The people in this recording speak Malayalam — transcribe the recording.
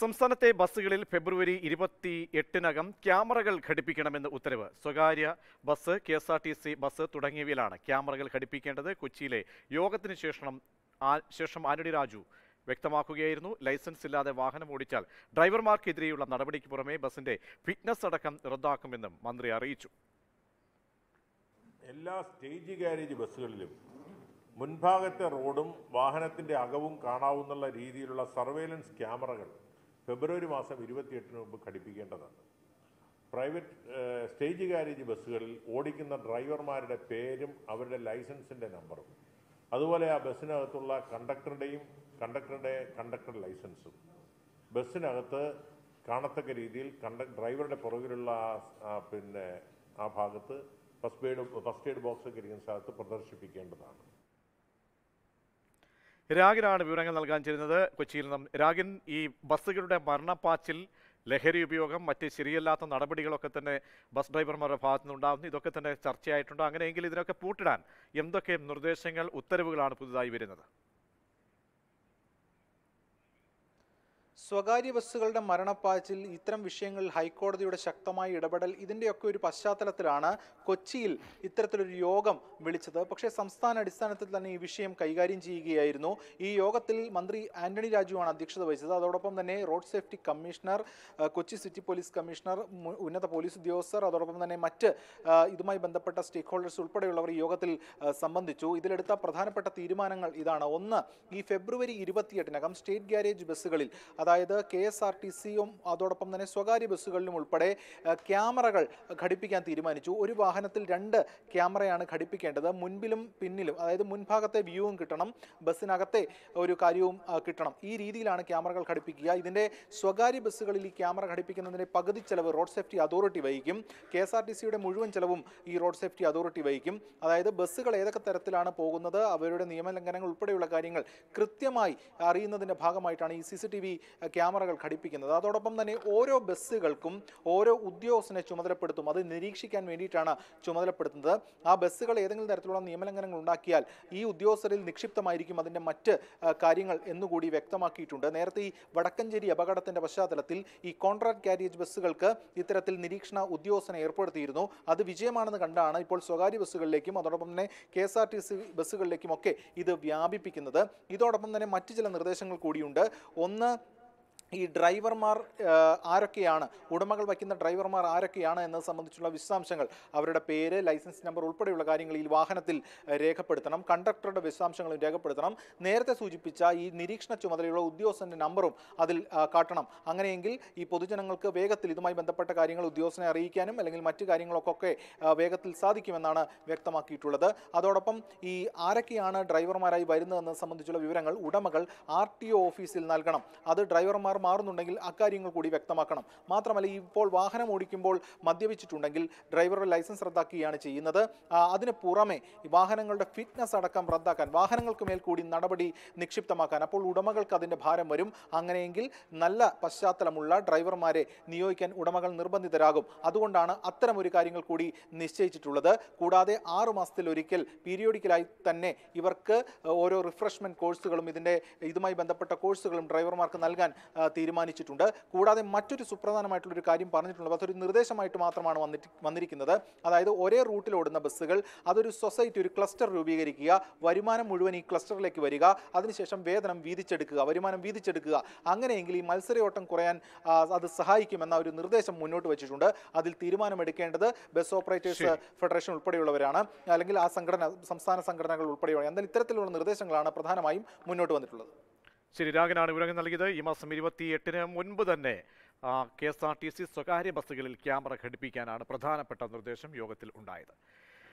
സംസ്ഥാനത്തെ ബസ്സുകളിൽ ഫെബ്രുവരി ഇരുപത്തി എട്ടിനകം ക്യാമറകൾ ഘടിപ്പിക്കണമെന്ന് ഉത്തരവ് സ്വകാര്യ bus K S R T C bus തുടങ്ങിയവയിലാണ് ക്യാമറകൾ ഘടിപ്പിക്കേണ്ടത് കൊച്ചിയിലെ യോഗത്തിന് ശേഷം ശേഷം ആനടി രാജു വ്യക്തമാക്കുകയായിരുന്നു ലൈസൻസ് ഇല്ലാതെ വാഹനം ഓടിച്ചാൽ ഡ്രൈവർമാർക്കെതിരെയുള്ള നടപടിക്ക് പുറമെ ബസിന്റെ ഫിറ്റ്നസ് അടക്കം റദ്ദാക്കുമെന്നും മന്ത്രി അറിയിച്ചു എല്ലാ സ്റ്റേജ് ഗാരേജ് ബസ്സുകളിലും മുൻഭാഗത്തെ റോഡും വാഹനത്തിന്റെ അകവും കാണാവുന്ന രീതിയിലുള്ള സർവേലൻസ് ക്യാമറകൾ ഫെബ്രുവരി മാസം ഇരുപത്തിയെട്ടിന് മുമ്പ് ഘടിപ്പിക്കേണ്ടതാണ് പ്രൈവറ്റ് സ്റ്റേജ് ഗാരേജ് ബസ്സുകളിൽ ഓടിക്കുന്ന ഡ്രൈവർമാരുടെ പേരും അവരുടെ ലൈസൻസിൻ്റെ നമ്പറും അതുപോലെ ആ ബസ്സിനകത്തുള്ള കണ്ടക്ടറുടെയും കണ്ടക്ടറുടെ കണ്ടക്ടർ ലൈസൻസും ബസ്സിനകത്ത് കാണത്തക്ക രീതിയിൽ കണ്ട ഡ്രൈവറുടെ പുറകിലുള്ള പിന്നെ ആ ഭാഗത്ത് ഫസ്റ്റ് എയ്ഡ് ഫസ്റ്റ് എയ്ഡ് ബോക്സൊക്കെ ഇരിക്കുന്ന സ്ഥലത്ത് പ്രദർശിപ്പിക്കേണ്ടതാണ് രാഗിനാണ് വിവരങ്ങൾ നൽകാൻ ചെയ്യുന്നത് കൊച്ചിയിൽ നിന്നും രാഗിൻ ഈ ബസ്സുകളുടെ മരണപ്പാച്ചിൽ ലഹരി ഉപയോഗം മറ്റ് ശരിയല്ലാത്ത നടപടികളൊക്കെ തന്നെ ബസ് ഡ്രൈവർമാരുടെ ഭാഗത്തു നിന്നുണ്ടാകുന്നു ഇതൊക്കെ തന്നെ ചർച്ചയായിട്ടുണ്ട് അങ്ങനെയെങ്കിൽ ഇതിനൊക്കെ പൂട്ടിടാൻ എന്തൊക്കെ നിർദ്ദേശങ്ങൾ ഉത്തരവുകളാണ് പുതുതായി വരുന്നത് സ്വകാര്യ ബസ്സുകളുടെ മരണപ്പാച്ചിൽ ഇത്തരം വിഷയങ്ങളിൽ ഹൈക്കോടതിയുടെ ശക്തമായ ഇടപെടൽ ഇതിൻ്റെയൊക്കെ ഒരു പശ്ചാത്തലത്തിലാണ് കൊച്ചിയിൽ ഇത്തരത്തിലൊരു യോഗം വിളിച്ചത് പക്ഷേ സംസ്ഥാന അടിസ്ഥാനത്തിൽ തന്നെ ഈ വിഷയം കൈകാര്യം ചെയ്യുകയായിരുന്നു ഈ യോഗത്തിൽ മന്ത്രി ആന്റണി രാജുവാണ് അധ്യക്ഷത വഹിച്ചത് അതോടൊപ്പം തന്നെ road safety commissioner Kochi city police commissioner ഉന്നത പോലീസ് ഉദ്യോഗസ്ഥർ അതോടൊപ്പം തന്നെ മറ്റ് ഇതുമായി ബന്ധപ്പെട്ട സ്റ്റേക്ക് ഹോൾഡേഴ്സ് ഉൾപ്പെടെയുള്ളവർ ഈ യോഗത്തിൽ സംബന്ധിച്ചു ഇതിലെടുത്ത പ്രധാനപ്പെട്ട തീരുമാനങ്ങൾ ഇതാണ് ഒന്ന് ഈ ഫെബ്രുവരി ഇരുപത്തിയെട്ടിനകം സ്റ്റേറ്റ് ഗ്യാരേജ് ബസ്സുകളിൽ അതായത് അതായത് കെ എസ് ആർ ടി സിയും അതോടൊപ്പം തന്നെ സ്വകാര്യ ബസ്സുകളിലും ഉൾപ്പെടെ ക്യാമറകൾ ഘടിപ്പിക്കാൻ തീരുമാനിച്ചു ഒരു വാഹനത്തിൽ രണ്ട് ക്യാമറയാണ് ഘടിപ്പിക്കേണ്ടത് മുൻപിലും പിന്നിലും അതായത് മുൻഭാഗത്തെ വ്യൂവും കിട്ടണം ബസ്സിനകത്തെ ഒരു കാര്യവും കിട്ടണം ഈ രീതിയിലാണ് ക്യാമറകൾ ഘടിപ്പിക്കുക ഇതിൻ്റെ സ്വകാര്യ ബസ്സുകളിൽ ഈ ക്യാമറ ഘടിപ്പിക്കുന്നതിൻ്റെ പകുതി ചെലവ് റോഡ് സേഫ്റ്റി അതോറിറ്റി വഹിക്കും കെ എസ് ആർ ടി സിയുടെ മുഴുവൻ ചെലവും ഈ റോഡ് സേഫ്റ്റി അതോറിറ്റി വഹിക്കും അതായത് ബസ്സുകൾ ഏതൊക്കെ തരത്തിലാണ് പോകുന്നത് അവരുടെ നിയമലംഘനങ്ങൾ ഉൾപ്പെടെയുള്ള കാര്യങ്ങൾ കൃത്യമായി അറിയുന്നതിൻ്റെ ഭാഗമായിട്ടാണ് ഈ സി ക്യാമറകൾ ഘടിപ്പിക്കുന്നത് അതോടൊപ്പം തന്നെ ഓരോ ബസ്സുകൾക്കും ഓരോ ഉദ്യോഗസ്ഥനെ ചുമതലപ്പെടുത്തും അത് നിരീക്ഷിക്കാൻ വേണ്ടിയിട്ടാണ് ചുമതലപ്പെടുത്തുന്നത് ആ ബസ്സുകൾ ഏതെങ്കിലും തരത്തിലുള്ള നിയമലംഘനങ്ങൾ ഉണ്ടാക്കിയാൽ ഈ ഉദ്യോഗസ്ഥരിൽ നിക്ഷിപ്തമായിരിക്കും അതിൻ്റെ മറ്റ് കാര്യങ്ങൾ എന്നുകൂടി വ്യക്തമാക്കിയിട്ടുണ്ട് നേരത്തെ ഈ വടക്കഞ്ചേരി അപകടത്തിൻ്റെ പശ്ചാത്തലത്തിൽ ഈ കോൺട്രാക്ട് കാരിയേജ് ബസ്സുകൾക്ക് ഇത്തരത്തിൽ നിരീക്ഷണ ഉദ്യോഗസ്ഥനെ ഏർപ്പെടുത്തിയിരുന്നു അത് വിജയമാണെന്ന് കണ്ടാണ് ഇപ്പോൾ സ്വകാര്യ ബസ്സുകളിലേക്കും അതോടൊപ്പം തന്നെ K S R T C ബസ്സുകളിലേക്കും ഒക്കെ ഇത് വ്യാപിപ്പിക്കുന്നത് ഇതോടൊപ്പം തന്നെ മറ്റ് ചില നിർദ്ദേശങ്ങൾ കൂടിയുണ്ട് ഒന്ന് ഈ ഡ്രൈവർമാർ ആരൊക്കെയാണ് ഉടമകൾ വയ്ക്കുന്ന ഡ്രൈവർമാർ ആരൊക്കെയാണ് എന്നത് സംബന്ധിച്ചുള്ള വിശദാംശങ്ങൾ അവരുടെ പേര് ലൈസൻസ് നമ്പർ ഉൾപ്പെടെയുള്ള കാര്യങ്ങൾ ഈ വാഹനത്തിൽ രേഖപ്പെടുത്തണം കണ്ടക്ടറുടെ വിശദാംശങ്ങളും രേഖപ്പെടുത്തണം നേരത്തെ സൂചിപ്പിച്ച ഈ നിരീക്ഷണ ചുമതലയുള്ള ഉദ്യോഗസ്ഥൻ്റെ നമ്പറും അതിൽ കാട്ടണം അങ്ങനെയെങ്കിൽ ഈ പൊതുജനങ്ങൾക്ക് വേഗത്തിൽ ഇതുമായി ബന്ധപ്പെട്ട കാര്യങ്ങൾ ഉദ്യോഗസ്ഥനെ അറിയിക്കാനും അല്ലെങ്കിൽ മറ്റു കാര്യങ്ങളൊക്കെ വേഗത്തിൽ സാധിക്കുമെന്നാണ് വ്യക്തമാക്കിയിട്ടുള്ളത് അതോടൊപ്പം ഈ ആരൊക്കെയാണ് ഡ്രൈവർമാരായി വരുന്നതെന്ന് സംബന്ധിച്ചുള്ള വിവരങ്ങൾ ഉടമകൾ ആർ ഓഫീസിൽ നൽകണം അത് ഡ്രൈവർമാർ മാറുന്നുണ്ടെങ്കിൽ അക്കാര്യങ്ങൾ കൂടി വ്യക്തമാക്കണം മാത്രമല്ല ഇപ്പോൾ വാഹനം ഓടിക്കുമ്പോൾ മദ്യപിച്ചിട്ടുണ്ടെങ്കിൽ ഡ്രൈവറുടെ ലൈസൻസ് റദ്ദാക്കുകയാണ് ചെയ്യുന്നത് അതിന് പുറമെ വാഹനങ്ങളുടെ ഫിറ്റ്നസ് അടക്കം റദ്ദാക്കാൻ വാഹനങ്ങൾക്ക് മേൽ കൂടി നടപടി നിക്ഷിപ്തമാക്കാൻ അപ്പോൾ ഉടമകൾക്ക് അതിൻ്റെ ഭാരം വരും അങ്ങനെയെങ്കിൽ നല്ല പശ്ചാത്തലമുള്ള ഡ്രൈവർമാരെ നിയോഗിക്കാൻ ഉടമകൾ നിർബന്ധിതരാകും അതുകൊണ്ടാണ് അത്തരം ഒരു കാര്യങ്ങൾ കൂടി നിശ്ചയിച്ചിട്ടുള്ളത് കൂടാതെ ആറു ഒരിക്കൽ പീരിയോഡിക്കലായി തന്നെ ഇവർക്ക് ഓരോ റിഫ്രഷ്മെൻറ്റ് കോഴ്സുകളും ഇതിൻ്റെ ഇതുമായി ബന്ധപ്പെട്ട കോഴ്സുകളും ഡ്രൈവർമാർക്ക് നൽകാൻ തീരുമാനിച്ചിട്ടുണ്ട് കൂടാതെ മറ്റൊരു സുപ്രധാനമായിട്ടുള്ളൊരു കാര്യം പറഞ്ഞിട്ടുള്ളത് അതൊരു നിർദ്ദേശമായിട്ട് മാത്രമാണ് വന്നിട്ട് വന്നിരിക്കുന്നത് അതായത് ഒരേ റൂട്ടിൽ ഓടുന്ന ബസ്സുകൾ അതൊരു സൊസൈറ്റി ഒരു ക്ലസ്റ്റർ രൂപീകരിക്കുക വരുമാനം മുഴുവൻ ഈ ക്ലസ്റ്ററിലേക്ക് വരിക അതിനുശേഷം വേതനം വീതിച്ചെടുക്കുക വരുമാനം വീതിച്ചെടുക്കുക അങ്ങനെയെങ്കിൽ ഈ മത്സരയോട്ടം കുറയാൻ അത് സഹായിക്കുമെന്ന ഒരു നിർദ്ദേശം മുന്നോട്ട് വെച്ചിട്ടുണ്ട് അതിൽ തീരുമാനമെടുക്കേണ്ടത് ബസ് ഓപ്പറേറ്റേഴ്സ് ഫെഡറേഷൻ ഉൾപ്പെടെയുള്ളവരാണ് അല്ലെങ്കിൽ ആ സംഘടന സംസ്ഥാന സംഘടനകൾ ഉൾപ്പെടെയുള്ള എന്തായാലും ഇത്തരത്തിലുള്ള നിർദ്ദേശങ്ങളാണ് പ്രധാനമായും മുന്നോട്ട് വന്നിട്ടുള്ളത് ശരി രാഗനാണ് വിവരങ്ങൾ നൽകിയത് ഈ മാസം ഇരുപത്തി എട്ടിന് മുൻപ് തന്നെ K S R T C സ്വകാര്യ ബസ്സുകളിൽ ക്യാമറ ഘടിപ്പിക്കാനാണ് പ്രധാനപ്പെട്ട നിർദ്ദേശം യോഗത്തിൽ ഉണ്ടായത്